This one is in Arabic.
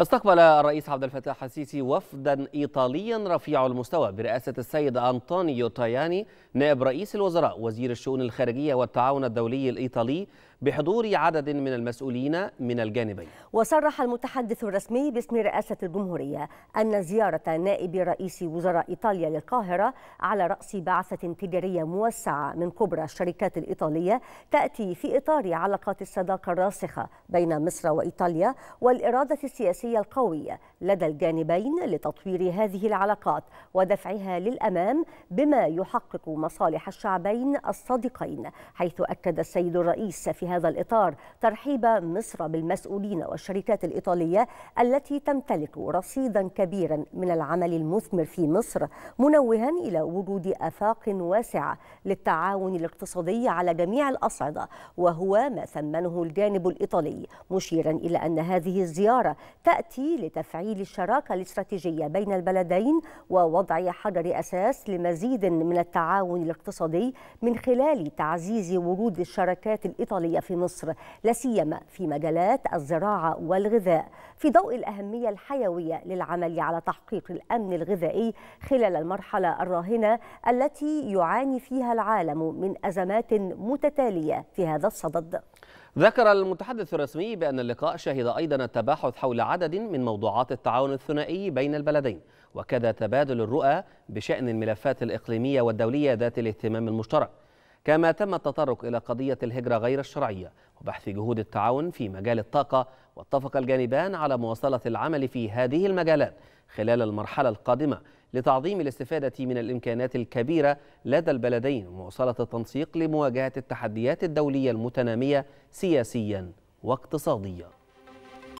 استقبل الرئيس عبد الفتاح السيسي وفدا ايطاليا رفيع المستوى برئاسه السيد انطونيو تاياني نائب رئيس الوزراء وزير الشؤون الخارجيه والتعاون الدولي الايطالي بحضور عدد من المسؤولين من الجانبين. وصرح المتحدث الرسمي باسم رئاسه الجمهوريه ان زياره نائب رئيس وزراء ايطاليا للقاهره على راس بعثه تجاريه موسعه من كبرى الشركات الايطاليه تاتي في اطار علاقات الصداقه الراسخه بين مصر وايطاليا والاراده السياسيه السياسي القوي لدى الجانبين لتطوير هذه العلاقات ودفعها للأمام بما يحقق مصالح الشعبين الصديقين حيث أكد السيد الرئيس في هذا الإطار ترحيب مصر بالمسؤولين والشركات الإيطالية التي تمتلك رصيدا كبيرا من العمل المثمر في مصر منوها إلى وجود آفاق واسعة للتعاون الاقتصادي على جميع الأصعدة وهو ما ثمنه الجانب الإيطالي مشيرا إلى أن هذه الزيارة تأتي تأتي لتفعيل الشراكة الاستراتيجية بين البلدين ووضع حجر أساس لمزيد من التعاون الاقتصادي من خلال تعزيز ورود الشركات الإيطالية في مصر لاسيما في مجالات الزراعة والغذاء في ضوء الأهمية الحيوية للعمل على تحقيق الأمن الغذائي خلال المرحلة الراهنة التي يعاني فيها العالم من أزمات متتالية في هذا الصدد ذكر المتحدث الرسمي بأن اللقاء شهد أيضا التباحث حول عدد من موضوعات التعاون الثنائي بين البلدين وكذا تبادل الرؤى بشأن الملفات الإقليمية والدولية ذات الاهتمام المشترك كما تم التطرق إلى قضية الهجرة غير الشرعية وبحث جهود التعاون في مجال الطاقة واتفق الجانبان على مواصلة العمل في هذه المجالات خلال المرحلة القادمة لتعظيم الاستفادة من الإمكانات الكبيرة لدى البلدين ومواصلة التنسيق لمواجهة التحديات الدولية المتنامية سياسيا واقتصاديا